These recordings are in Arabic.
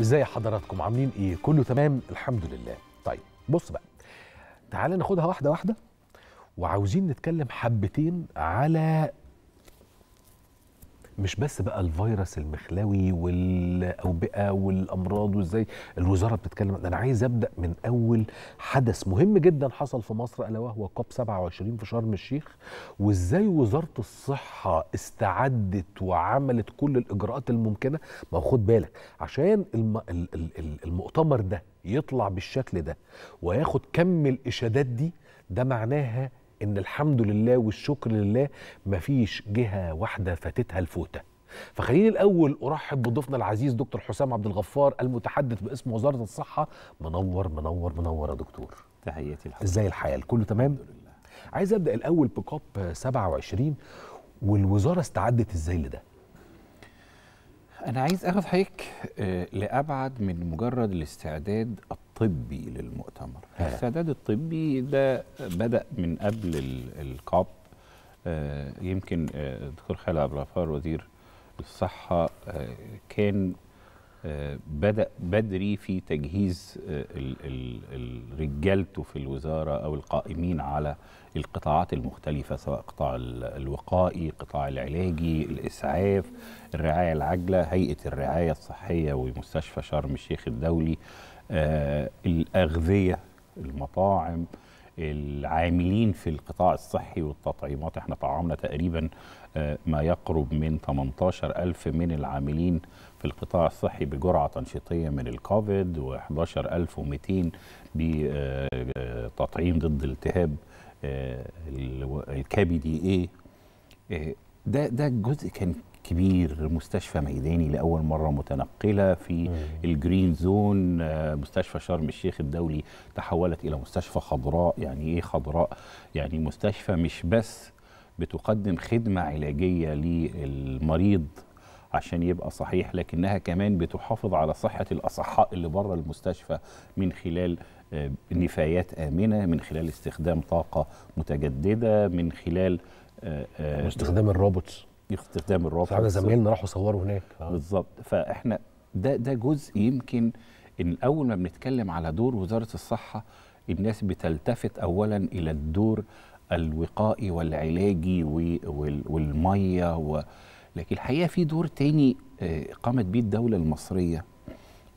ازاي حضراتكم عاملين ايه كله تمام الحمد لله طيب بص بقى تعالى ناخدها واحده واحده وعاوزين نتكلم حبتين على مش بس بقى الفيروس المخلاوي والاوبئه والامراض وازاي الوزاره بتتكلم انا عايز ابدا من اول حدث مهم جدا حصل في مصر الا وهو كوب 27 في شرم الشيخ وازاي وزاره الصحه استعدت وعملت كل الاجراءات الممكنه ما خد بالك عشان الم... المؤتمر ده يطلع بالشكل ده وياخد كم الاشادات دي ده معناها ان الحمد لله والشكر لله مفيش جهه واحده فاتتها الفوته فخليني الاول ارحب بضيفنا العزيز دكتور حسام عبد الغفار المتحدث باسم وزاره الصحه منور منور منور يا دكتور تحياتي لحضرتك ازاي الحياه كله تمام الحمد لله. عايز ابدا الاول بكوب 27 والوزاره استعدت ازاي لده انا عايز اخذ حضرتك آه، لابعد من مجرد الاستعداد الطبي للمؤتمر السداد الطبي ده بدأ من قبل الكاب آه، يمكن الدكتور آه، خالد عبد الغفار وزير الصحة آه، كان بدأ بدري في تجهيز رجالته في الوزارة أو القائمين على القطاعات المختلفة سواء قطاع الوقائي قطاع العلاجي الإسعاف الرعاية العاجلة هيئة الرعاية الصحية ومستشفى شرم الشيخ الدولي آه، الاغذيه المطاعم العاملين في القطاع الصحي والتطعيمات احنا طعمنا تقريبا آه، ما يقرب من 18 ألف من العاملين في القطاع الصحي بجرعة تنشيطية من الكوفيد و11200 بتطعيم آه، ضد التهاب الكبدي ايه ده ده جزء كان كبير مستشفى ميداني لاول مره متنقله في الجرين زون آه، مستشفى شرم الشيخ الدولي تحولت الى مستشفى خضراء يعني ايه خضراء يعني مستشفى مش بس بتقدم خدمه علاجيه للمريض عشان يبقى صحيح لكنها كمان بتحافظ على صحه الاصحاء اللي بره المستشفى من خلال آه، نفايات امنه من خلال استخدام طاقه متجدده من خلال آه، استخدام الروبوتس استخدام الرافعه فاحنا زمايلنا راحوا صوروا هناك آه. بالظبط فاحنا ده ده جزء يمكن ان اول ما بنتكلم على دور وزاره الصحه الناس بتلتفت اولا الى الدور الوقائي والعلاجي والميه و... لكن الحقيقه في دور تاني آه، قامت به الدوله المصريه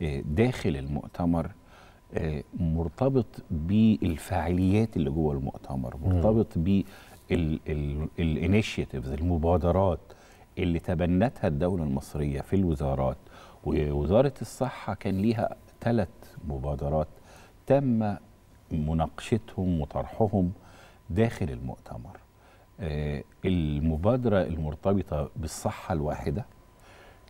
آه، داخل المؤتمر مرتبط بالفعاليات اللي جوه المؤتمر مرتبط ب الانيشيتيفز المبادرات اللي تبنتها الدوله المصريه في الوزارات ووزاره الصحه كان ليها ثلاث مبادرات تم مناقشتهم وطرحهم داخل المؤتمر آه، المبادرة المرتبطة بالصحة الواحدة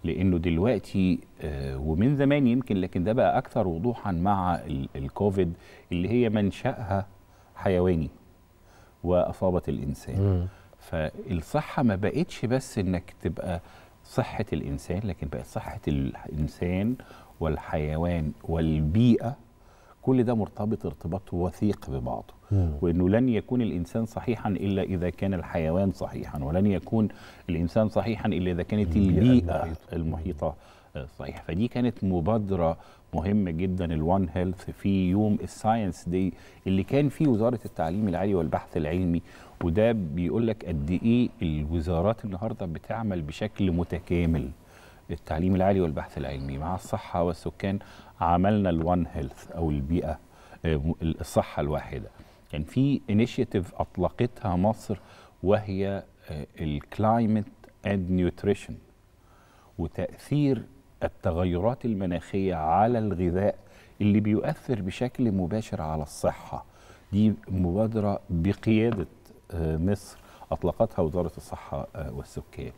لأنه دلوقتي آه، ومن زمان يمكن لكن ده بقى أكثر وضوحا مع الكوفيد اللي هي منشأها حيواني واصابت الانسان مم. فالصحه ما بقتش بس انك تبقى صحه الانسان لكن بقت صحه الانسان والحيوان والبيئه كل ده مرتبط ارتباط وثيق ببعضه مم. وانه لن يكون الانسان صحيحا الا اذا كان الحيوان صحيحا ولن يكون الانسان صحيحا الا اذا كانت البيئه المحيطه صحيح فدي كانت مبادره مهمه جدا الوان هيلث في يوم الساينس دي اللي كان فيه وزاره التعليم العالي والبحث العلمي وده بيقول لك قد ايه الوزارات النهارده بتعمل بشكل متكامل التعليم العالي والبحث العلمي مع الصحه والسكان عملنا الوان هيلث او البيئه آه، الصحه الواحده كان في انيشيتيف اطلقتها مصر وهي الكلايمت اند نيوتريشن وتاثير التغيرات المناخية على الغذاء اللي بيؤثر بشكل مباشر على الصحة دي مبادرة بقيادة آه، مصر أطلقتها وزارة الصحة آه، والسكان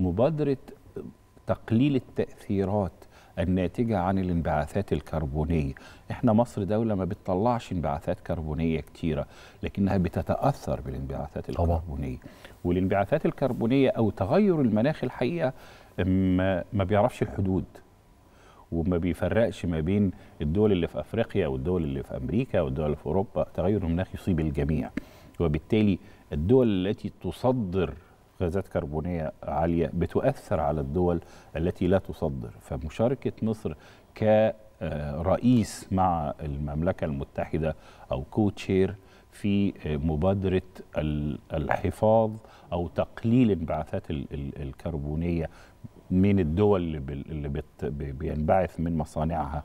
مبادرة آه، تقليل التأثيرات الناتجة عن الانبعاثات الكربونية احنا مصر دولة ما بتطلعش انبعاثات كربونية كتيرة لكنها بتتأثر بالانبعاثات الكربونية طبعا. والانبعاثات الكربونية أو تغير المناخ الحقيقة ما, ما بيعرفش الحدود وما بيفرقش ما بين الدول اللي في افريقيا والدول اللي في امريكا والدول اللي في اوروبا تغير المناخ يصيب الجميع وبالتالي الدول التي تصدر غازات كربونيه عاليه بتؤثر على الدول التي لا تصدر فمشاركه مصر كرئيس مع المملكه المتحده او كوتشير في مبادره الحفاظ او تقليل انبعاثات الكربونيه من الدول اللي بت بينبعث من مصانعها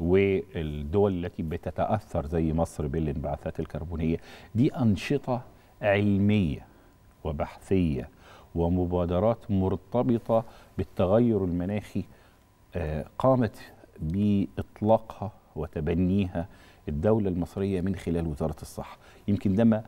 والدول التي بتتأثر زي مصر بالانبعاثات الكربونية دي أنشطة علمية وبحثية ومبادرات مرتبطة بالتغير المناخي آه، قامت بإطلاقها وتبنيها الدوله المصريه من خلال وزاره الصحه يمكن ده ما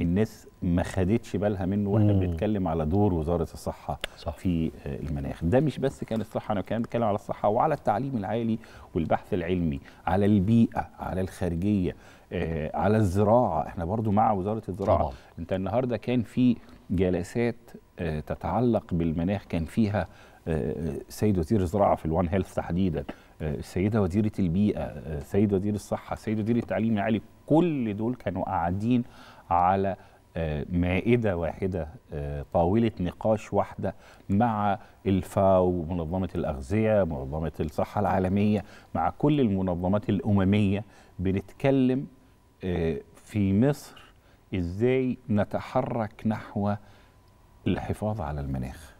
الناس ما خدتش بالها منه واحنا بنتكلم على دور وزاره الصحه صح. في آه، المناخ ده مش بس كان الصحه انا كان بتكلم على الصحه وعلى التعليم العالي والبحث العلمي على البيئه على الخارجيه آه، على الزراعه احنا برضو مع وزاره الزراعه طبعا. انت النهارده كان في جلسات آه، تتعلق بالمناخ كان فيها آه، آه، سيد وزير الزراعه في الوان هيلث تحديدا السيده وزيره البيئه السيد وزير الصحه السيد وزير التعليم العالي كل دول كانوا قاعدين على آه، مائده واحده آه، طاوله نقاش واحده مع الفاو منظمه الاغذيه منظمه الصحه العالميه مع كل المنظمات الامميه بنتكلم آه، في مصر ازاي نتحرك نحو الحفاظ على المناخ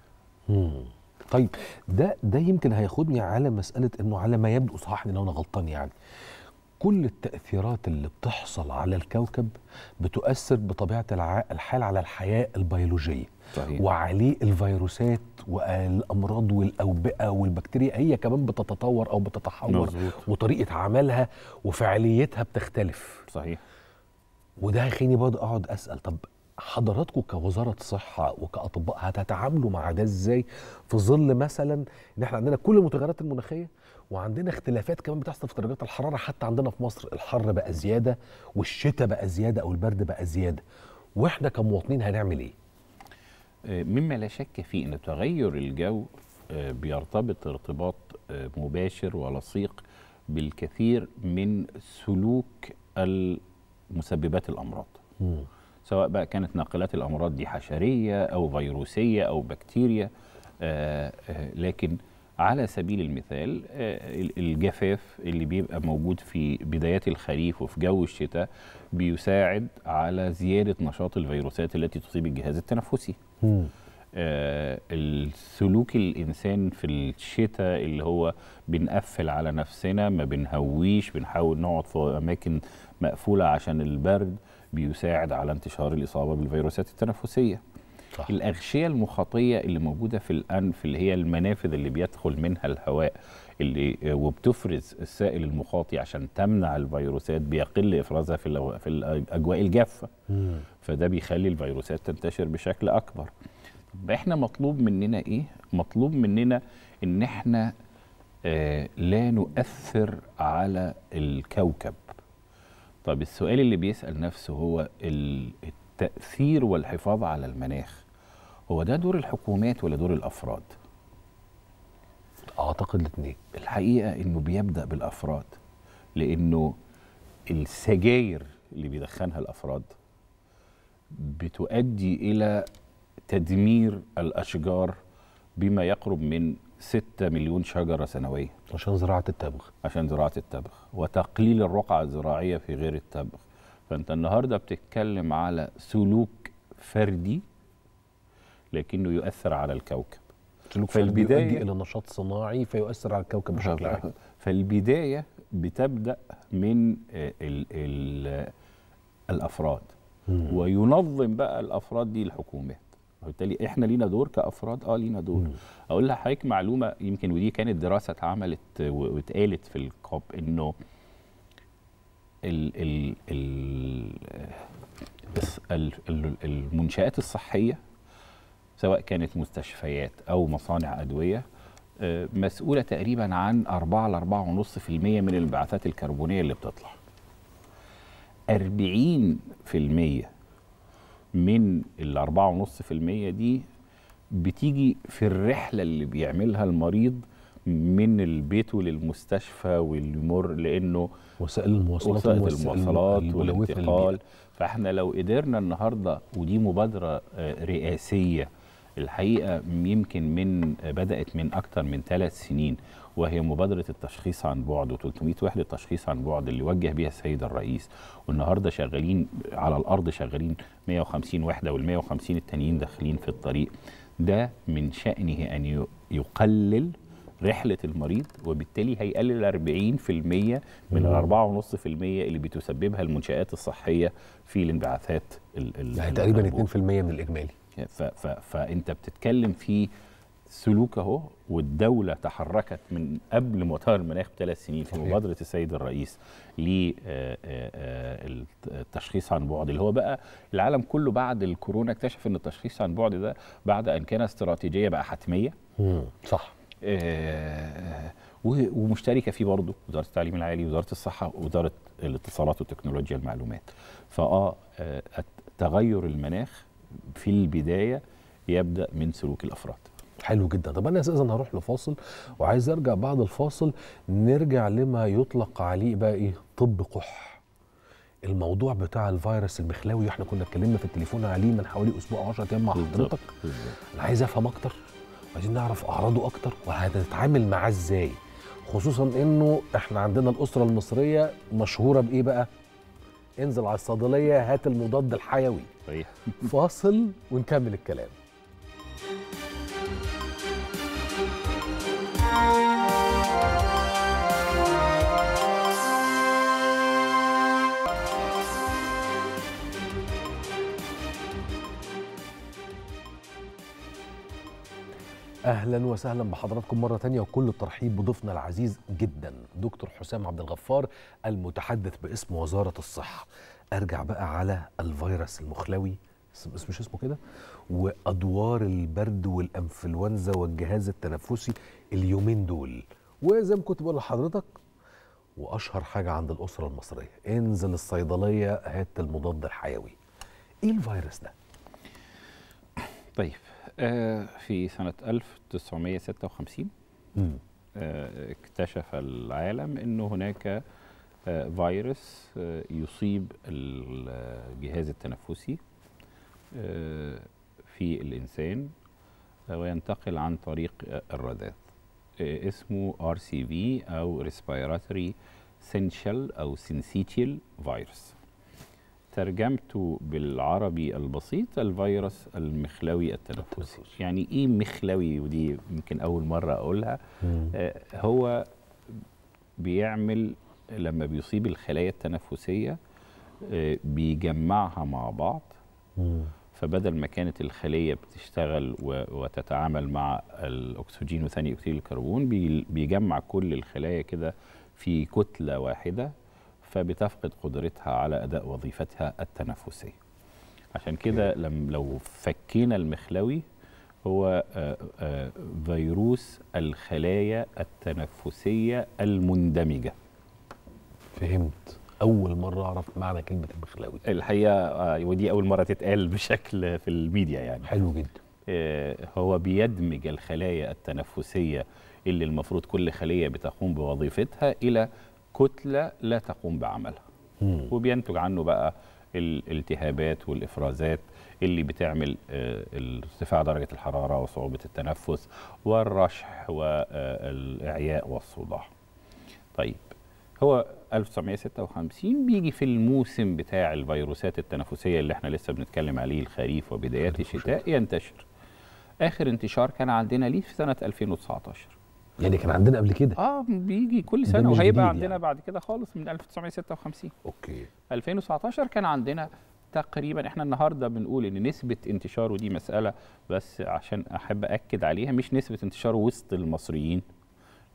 طيب ده ده يمكن هياخدني على مساله انه على ما يبدو صححني لو انا غلطان يعني كل التاثيرات اللي بتحصل على الكوكب بتؤثر بطبيعه الحال على الحياه البيولوجيه صحيح. وعليه الفيروسات والامراض والاوبئه والبكتيريا هي كمان بتتطور او بتتحور مزبوط. وطريقه عملها وفعاليتها بتختلف صحيح وده هيخليني برضه اقعد اسال طب حضراتكم كوزاره صحه وكاطباء هتتعاملوا مع ده ازاي في ظل مثلا ان احنا عندنا كل المتغيرات المناخيه وعندنا اختلافات كمان بتحصل في درجات الحراره حتى عندنا في مصر الحر بقى زياده والشتاء بقى زياده او البرد بقى زياده واحنا كمواطنين هنعمل ايه؟ آه، مما لا شك فيه ان تغير الجو آه، بيرتبط ارتباط آه، مباشر ولصيق بالكثير من سلوك مسببات الامراض. م. سواء بقى كانت ناقلات الامراض دي حشريه او فيروسيه او بكتيريا آه، آه، لكن على سبيل المثال آه، الجفاف اللي بيبقى موجود في بدايات الخريف وفي جو الشتاء بيساعد على زياده نشاط الفيروسات التي تصيب الجهاز التنفسي. آه السلوك الانسان في الشتاء اللي هو بنقفل على نفسنا ما بنهويش بنحاول نقعد في اماكن مقفوله عشان البرد بيساعد على انتشار الإصابة بالفيروسات التنفسية صح. الأغشية المخاطية اللي موجودة في الأنف اللي هي المنافذ اللي بيدخل منها الهواء اللي آه، وبتفرز السائل المخاطي عشان تمنع الفيروسات بيقل افرازها في في الاجواء الجافه مم. فده بيخلي الفيروسات تنتشر بشكل اكبر طب احنا مطلوب مننا ايه مطلوب مننا ان احنا آه لا نؤثر على الكوكب طب السؤال اللي بيسأل نفسه هو التأثير والحفاظ على المناخ هو ده دور الحكومات ولا دور الأفراد؟ أعتقد الاثنين الحقيقة إنه بيبدأ بالأفراد لأنه السجاير اللي بيدخنها الأفراد بتؤدي إلى تدمير الأشجار بما يقرب من 6 مليون شجره سنويا عشان زراعه التبغ عشان زراعه التبغ وتقليل الرقعه الزراعيه في غير التبغ فانت النهارده بتتكلم على سلوك فردي لكنه يؤثر على الكوكب سلوك فردي يؤدي الى نشاط صناعي فيؤثر على الكوكب بشكل عام فالبدايه بتبدا من الـ الـ الافراد وينظم بقى الافراد دي الحكومات وبالتالي احنا لينا دور كافراد اه لينا دور مم. اقول لحضرتك معلومه يمكن ودي كانت دراسه اتعملت واتقالت في الكوب انه المنشات الصحيه سواء كانت مستشفيات او مصانع ادويه آه، مسؤولة تقريبا عن 4 ل 4.5% من الانبعاثات الكربونية اللي بتطلع 40% من ال 4.5% دي بتيجي في الرحله اللي بيعملها المريض من البيت وللمستشفى والمر لانه وسائل المواصلات وسائل المواصلات والانتقال فاحنا لو قدرنا النهارده ودي مبادره آه، رئاسيه الحقيقه يمكن من بدات من اكثر من ثلاث سنين وهي مبادره التشخيص عن بعد و300 وحده تشخيص عن بعد اللي وجه بيها السيد الرئيس والنهارده شغالين على الارض شغالين 150 وحده وال 150 التانيين داخلين في الطريق ده من شانه ان يقلل رحله المريض وبالتالي هيقلل 40% من ال 4.5% اللي بتسببها المنشات الصحيه في الانبعاثات يعني تقريبا 2% من الاجمالي فانت بتتكلم في سلوك اهو والدوله تحركت من قبل مؤتمر المناخ بثلاث سنين في مبادره السيد الرئيس للتشخيص آه، آه، آه، عن بعد اللي هو بقى العالم كله بعد الكورونا اكتشف ان التشخيص عن بعد ده بعد ان كان استراتيجيه بقى حتميه صح آه ومشتركه فيه برضه وزاره التعليم العالي وزاره الصحه وزاره الاتصالات وتكنولوجيا المعلومات فاه تغير المناخ في البدايه يبدا من سلوك الافراد حلو جدا طب انا اساسا هروح لفاصل وعايز ارجع بعد الفاصل نرجع لما يطلق عليه بقى ايه طب قح الموضوع بتاع الفيروس المخلاوي احنا كنا اتكلمنا في التليفون عليه من حوالي اسبوع 10 ايام مع حضرتك انا عايز افهم اكتر وعايزين نعرف اعراضه اكتر وهتتعامل معاه ازاي خصوصا انه احنا عندنا الاسره المصريه مشهوره بايه بقى انزل على الصيدليه هات المضاد الحيوي فاصل ونكمل الكلام اهلا وسهلا بحضراتكم مره تانية وكل الترحيب بضيفنا العزيز جدا دكتور حسام عبد الغفار المتحدث باسم وزاره الصحه ارجع بقى على الفيروس المخلوي اسم مش اسمه كده وادوار البرد والانفلونزا والجهاز التنفسي اليومين دول وزي ما كنت بقول لحضرتك واشهر حاجه عند الاسره المصريه انزل الصيدليه هات المضاد الحيوي ايه الفيروس ده طيب آه، في سنة 1956 آه، اكتشف العالم أن هناك آه، فيروس يصيب الجهاز التنفسي في الإنسان وينتقل عن طريق الرذاذ اسمه ار سي في او ريسبيراتوري سينشال او سينسيتيال فيروس ترجمته بالعربي البسيط الفيروس المخلوي التنفسي يعني ايه مخلوي ودي يمكن اول مره اقولها آه هو بيعمل لما بيصيب الخلايا التنفسيه آه بيجمعها مع بعض مم. فبدل ما كانت الخليه بتشتغل وتتعامل مع الاكسجين وثاني اكسيد الكربون بيجمع كل الخلايا كده في كتله واحده فبتفقد قدرتها على أداء وظيفتها التنفسية عشان كده لو فكينا المخلوي هو آه، آه، فيروس الخلايا التنفسية المندمجة فهمت أول مرة أعرف معنى كلمة المخلاوي الحقيقة آه، ودي أول مرة تتقال بشكل في الميديا يعني حلو جدا هو بيدمج الخلايا التنفسية اللي المفروض كل خلية بتقوم بوظيفتها إلى كتله لا تقوم بعملها وبينتج عنه بقى الالتهابات والافرازات اللي بتعمل آه، ارتفاع درجه الحراره وصعوبه التنفس والرشح والاعياء آه، والصداع. طيب هو 1956 بيجي في الموسم بتاع الفيروسات التنفسيه اللي احنا لسه بنتكلم عليه الخريف وبدايات الشتاء ينتشر. اخر انتشار كان عندنا ليه في سنه 2019. يعني كان عندنا قبل كده اه بيجي كل سنه وهيبقى عندنا يعني. بعد كده خالص من 1956 اوكي 2019 كان عندنا تقريبا احنا النهارده بنقول ان نسبه انتشاره دي مساله بس عشان احب اكد عليها مش نسبه انتشاره وسط المصريين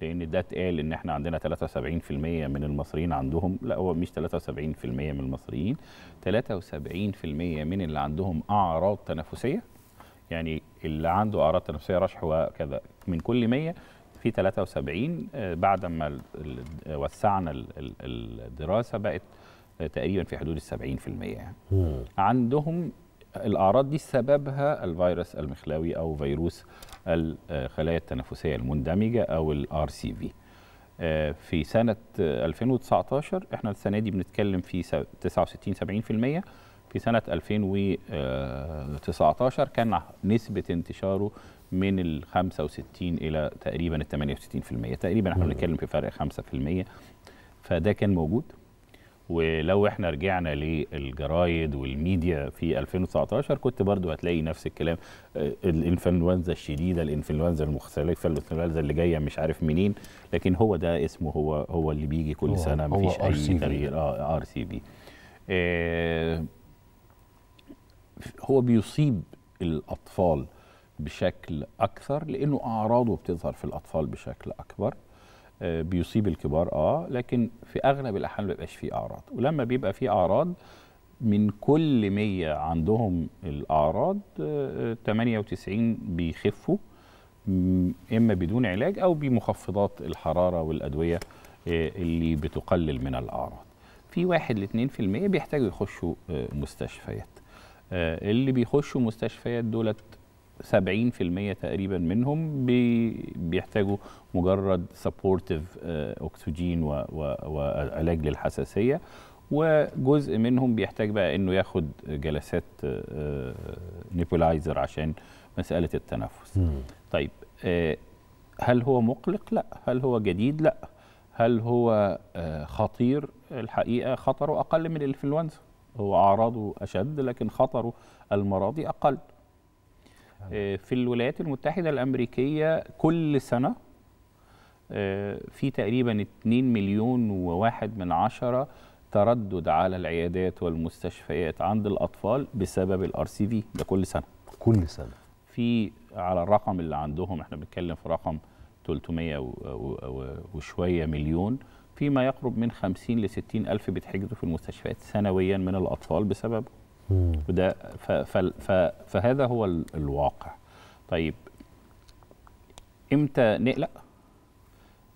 لان ده اتقال ان احنا عندنا 73% من المصريين عندهم لا هو مش 73% من المصريين 73% من اللي عندهم اعراض تنفسيه يعني اللي عنده اعراض تنفسيه رشح وكذا من كل 100 في 73 آه، بعد ما وسعنا الدراسه بقت آه، تقريبا في حدود ال 70% يعني. عندهم الاعراض دي سببها الفيروس المخلاوي او فيروس آه، الخلايا التنفسيه المندمجه او الار سي في في سنه 2019 احنا السنه دي بنتكلم في 69 70% في سنة 2019 كان نسبة انتشاره من ال 65 الى تقريبا ال 68% تقريبا احنا بنتكلم في فرق 5% فده كان موجود ولو احنا رجعنا للجرايد والميديا في 2019 كنت برضو هتلاقي نفس الكلام آه، الانفلونزا الشديده الانفلونزا المختلفه الانفلونزا اللي جايه مش عارف منين لكن هو ده اسمه هو هو اللي بيجي كل هو سنه ما فيش اي تغيير اه ار سي بي هو بيصيب الاطفال بشكل أكثر لأنه أعراضه بتظهر في الأطفال بشكل أكبر آه، بيصيب الكبار اه لكن في اغلب الاحيان ما بيبقاش فيه اعراض ولما بيبقى فيه اعراض من كل 100 عندهم الاعراض 98 آه، بيخفوا اما بدون علاج او بمخفضات الحراره والادويه آه، اللي بتقلل من الاعراض في واحد في 2% بيحتاجوا يخشوا مستشفيات اللي بيخشوا مستشفيات دولت 70% تقريبا منهم بيحتاجوا مجرد سبورتيف اكسجين آه، وعلاج للحساسيه وجزء منهم بيحتاج بقى انه ياخد جلسات نيبولايزر آه، عشان مساله التنفس طيب آه، هل هو مقلق لا هل هو جديد لا هل هو خطير الحقيقه خطره اقل من الانفلونزا هو اعراضه اشد لكن خطره المرضي اقل آه، في الولايات المتحدة الأمريكية كل سنة آه، في تقريبا 2 مليون وواحد من عشرة تردد على العيادات والمستشفيات عند الأطفال بسبب الار سي في ده كل سنة كل سنة في على الرقم اللي عندهم احنا بنتكلم في رقم 300 وشوية مليون فيما يقرب من 50 ل 60 ألف بيتحجزوا في المستشفيات سنويا من الأطفال بسببه وده فهذا هو الواقع طيب امتى نقلق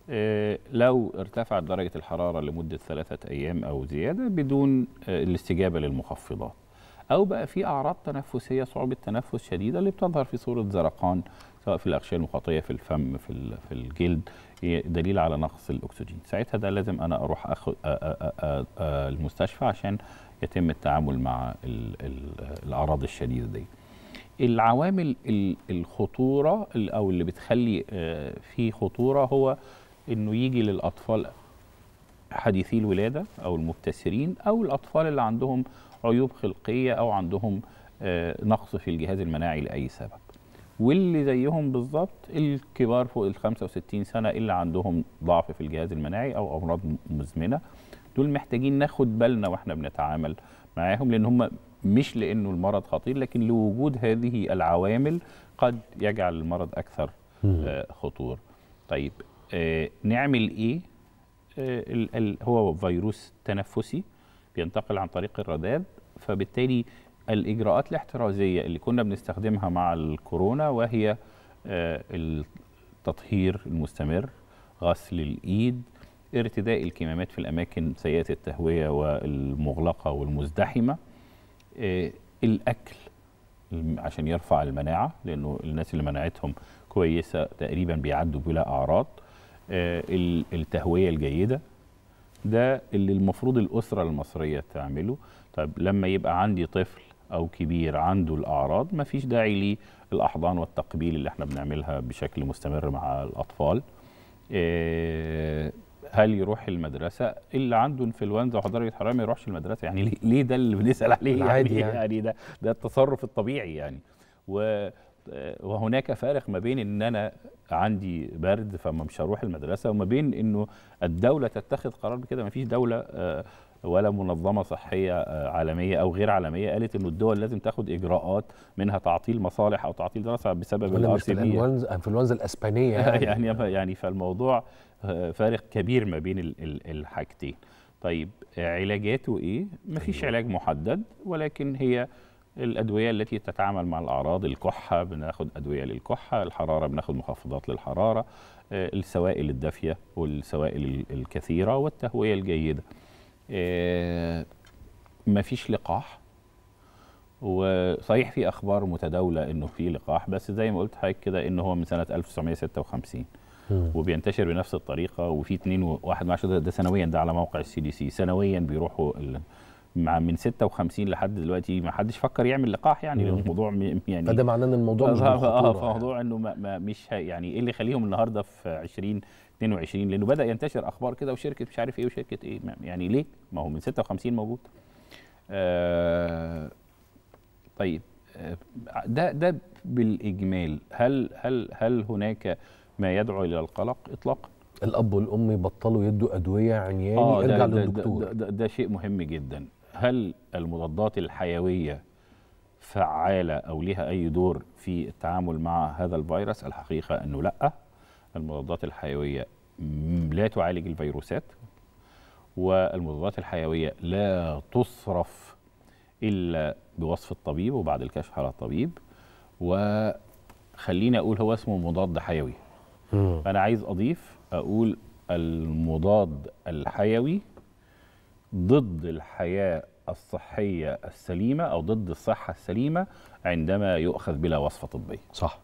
إيه لو ارتفعت درجة الحرارة لمدة ثلاثة أيام أو زيادة بدون آه، الاستجابة للمخفضات أو بقى في أعراض تنفسية صعوبة تنفس شديدة اللي بتظهر في صورة زرقان سواء في الأغشية المخاطية في الفم في في الجلد دليل على نقص الأكسجين ساعتها ده لازم أنا أروح أخذ المستشفى عشان يتم التعامل مع الاعراض الشديده دي العوامل الخطوره او اللي بتخلي آه، في خطوره هو انه يجي للاطفال حديثي الولاده او المبتسرين او الاطفال اللي عندهم عيوب خلقيه او عندهم آه، نقص في الجهاز المناعي لاي سبب واللي زيهم بالظبط الكبار فوق ال 65 سنه اللي عندهم ضعف في الجهاز المناعي او امراض مزمنه دول محتاجين ناخد بالنا واحنا بنتعامل معاهم لان هم مش لانه المرض خطير لكن لوجود هذه العوامل قد يجعل المرض اكثر آه، خطور طيب آه، نعمل ايه آه، هو فيروس تنفسي بينتقل عن طريق الرذاذ فبالتالي الاجراءات الاحترازيه اللي كنا بنستخدمها مع الكورونا وهي التطهير المستمر غسل الايد ارتداء الكمامات في الأماكن سيئة التهوية والمغلقة والمزدحمة آه، الأكل عشان يرفع المناعة لأنه الناس اللي مناعتهم كويسة تقريبا بيعدوا بلا أعراض آه، التهوية الجيدة ده اللي المفروض الأسرة المصرية تعمله طب لما يبقى عندي طفل أو كبير عنده الأعراض مفيش داعي للأحضان والتقبيل اللي احنا بنعملها بشكل مستمر مع الأطفال آه، هل يروح المدرسه اللي عنده انفلونزا ودرجه حراره ما يروحش المدرسه يعني ليه ده اللي بنسال عليه يعني؟ عادي يعني, يعني ده ده التصرف الطبيعي يعني و وهناك فارق ما بين ان انا عندي برد فما مش هروح المدرسه وما بين انه الدوله تتخذ قرار بكده ما فيش دوله آه، ولا منظمه صحيه آه، عالميه او غير عالميه قالت انه الدول لازم تاخد اجراءات منها تعطيل مصالح او تعطيل دراسه بسبب الار سي انفلونزا الاسبانيه يعني يعني, يعني فالموضوع فارق كبير ما بين الحاجتين طيب علاجاته ايه مفيش علاج محدد ولكن هي الادويه التي تتعامل مع الاعراض الكحه بناخد ادويه للكحه الحراره بناخد مخفضات للحراره آه، السوائل الدافيه والسوائل الكثيره والتهويه الجيده آه، مفيش لقاح وصحيح في اخبار متداوله انه في لقاح بس زي ما قلت حضرتك كده ان هو من سنه 1956 وبينتشر بنفس الطريقه وفي اثنين وواحد ما ده سنويا ده على موقع السي دي سي سنويا بيروحوا مع من 56 لحد دلوقتي ما حدش فكر يعمل لقاح يعني الموضوع يعني فده معناه ان الموضوع مش اه يعني. فموضوع يعني. انه ما, ما مش يعني ايه اللي يخليهم النهارده في 20 22 لانه بدا ينتشر اخبار كده وشركه مش عارف ايه وشركه ايه يعني ليه؟ ما هو من 56 موجود. آه طيب آه، ده ده بالاجمال هل هل هل هناك ما يدعو الى القلق اطلاقا الاب والام يبطلوا يدوا ادويه عنياني آه ارجع ده للدكتور ده, ده, ده شيء مهم جدا هل المضادات الحيويه فعاله او لها اي دور في التعامل مع هذا الفيروس الحقيقه انه لا المضادات الحيويه لا تعالج الفيروسات والمضادات الحيويه لا تصرف الا بوصف الطبيب وبعد الكشف على الطبيب وخليني اقول هو اسمه مضاد حيوي فانا عايز اضيف اقول المضاد الحيوي ضد الحياه الصحيه السليمه او ضد الصحه السليمه عندما يؤخذ بلا وصفه طبيه صح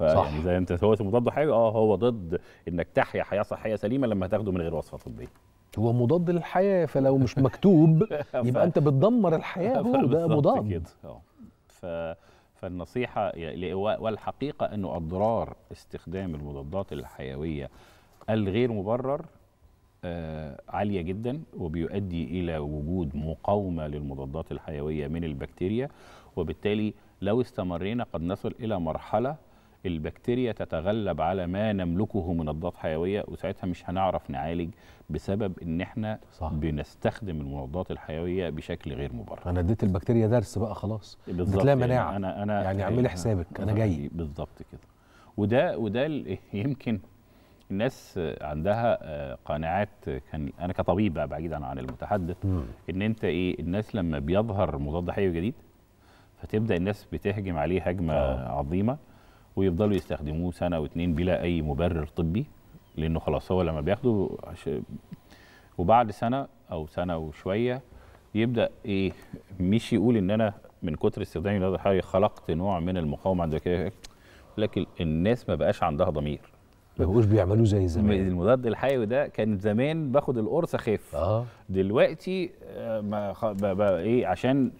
يعني زي انت هو مضاد حيوي اه هو ضد انك تحيا حياه صحيه سليمه لما تاخده من غير وصفه طبيه هو مضاد للحياه فلو مش مكتوب يبقى انت بتدمر الحياه هو ده مضاد كده آه. ف... فالنصيحة والحقيقة أنه أضرار استخدام المضادات الحيوية الغير مبرر آه، عالية جدا وبيؤدي إلى وجود مقاومة للمضادات الحيوية من البكتيريا وبالتالي لو استمرينا قد نصل إلى مرحلة البكتيريا تتغلب على ما نملكه من مضادات حيويه وساعتها مش هنعرف نعالج بسبب ان احنا صح. بنستخدم المضادات الحيويه بشكل غير مبرر انا اديت البكتيريا درس بقى خلاص بالظبط يعني مناعه انا انا يعني, يعني اعملي حسابك انا جاي بالظبط كده وده وده يمكن الناس عندها آه، قناعات كان انا كطبيب بقى بعيدا عن المتحدث م. ان انت ايه الناس لما بيظهر مضاد حيوي جديد فتبدا الناس بتهجم عليه هجمه آه. عظيمه ويفضلوا يستخدموه سنه واثنين بلا اي مبرر طبي لانه خلاص هو لما بياخده وبعد سنه او سنه وشويه يبدا ايه مش يقول ان انا من كتر استخدامي لهذا الحراري خلقت نوع من المقاومه عند كده لكن الناس ما بقاش عندها ضمير ما بقوش بيعملوه زي زمان المضاد الحيوي ده كان زمان باخد القرص اخف آه. دلوقتي آه، ما خ... ب... ب... ايه عشان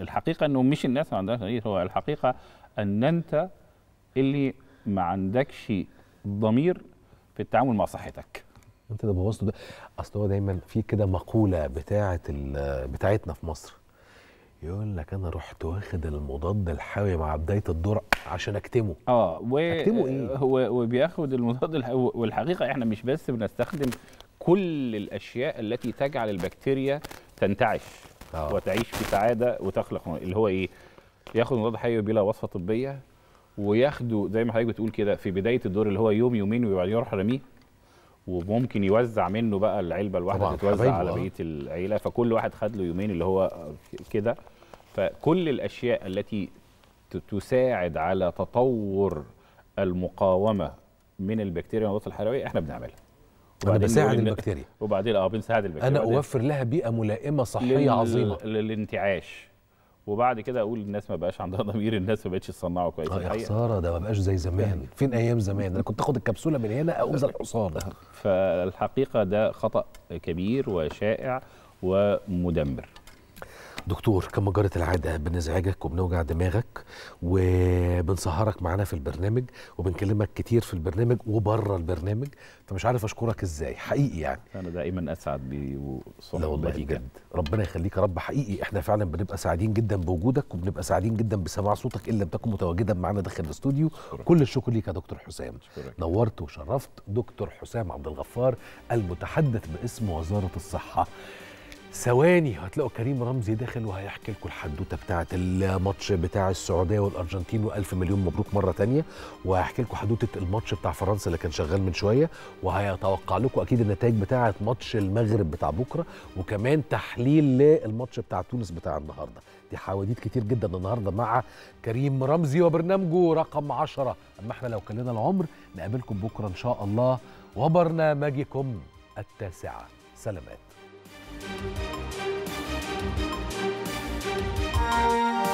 الحقيقه انه مش الناس ما عندهاش ضمير هو الحقيقه ان انت اللي ما عندكش ضمير في التعامل مع صحتك انت ده بوظته ده اصل هو دايما في كده مقوله بتاعه بتاعتنا في مصر يقول لك انا رحت واخد المضاد الحيوي مع بدايه الدور عشان اكتمه اه و... اكتمه ايه هو وبياخد المضاد الحيوي والحقيقه احنا مش بس بنستخدم كل الاشياء التي تجعل البكتيريا تنتعش آه. وتعيش في سعاده وتخلق اللي هو ايه ياخد مضاد حيوي بلا وصفه طبيه وياخده زي ما حضرتك بتقول كده في بدايه الدور اللي هو يوم يومين وبعدين يروح رميه وممكن يوزع منه بقى العلبه الواحده تتوزع على بقى. آه. بقيه العيله فكل واحد خد له يومين اللي هو كده فكل الاشياء التي تساعد على تطور المقاومه من البكتيريا والمضادات الحيويه احنا بنعملها انا بساعد البكتيريا وبعدين اه بنساعد البكتيريا انا اوفر لها بيئه ملائمه صحيه لل... عظيمه للانتعاش وبعد كده اقول الناس ما بقاش عندها ضمير الناس ما بقتش تصنعه كويس اه يا خساره ده ما بقاش زي زمان يعني. فين ايام زمان انا كنت اخد الكبسوله من هنا اقوم زي الحصان فالحقيقه ده خطا كبير وشائع ومدمر دكتور كما جرت العاده بنزعجك وبنوجع دماغك وبنسهرك معانا في البرنامج وبنكلمك كتير في البرنامج وبره البرنامج فمش عارف اشكرك ازاي حقيقي يعني انا دائما اسعد لا والله بجد ربنا يخليك يا رب حقيقي احنا فعلا بنبقى سعيدين جدا بوجودك وبنبقى سعيدين جدا بسماع صوتك ان لم تكن متواجدا معانا داخل الاستوديو كل الشكر ليك يا دكتور حسام شكرك. نورت وشرفت دكتور حسام عبد الغفار المتحدث باسم وزاره الصحه ثواني هتلاقوا كريم رمزي داخل وهيحكي لكم الحدوته بتاعه الماتش بتاع السعوديه والارجنتين والف مليون مبروك مره ثانيه وهيحكي لكم حدوته الماتش بتاع فرنسا اللي كان شغال من شويه وهيتوقع لكم اكيد النتائج بتاعه ماتش المغرب بتاع بكره وكمان تحليل للماتش بتاع تونس بتاع النهارده دي حواديت كتير جدا النهارده مع كريم رمزي وبرنامجه رقم 10 اما احنا لو كلنا العمر نقابلكم بكره ان شاء الله وبرنامجكم التاسعه سلامات Thank you.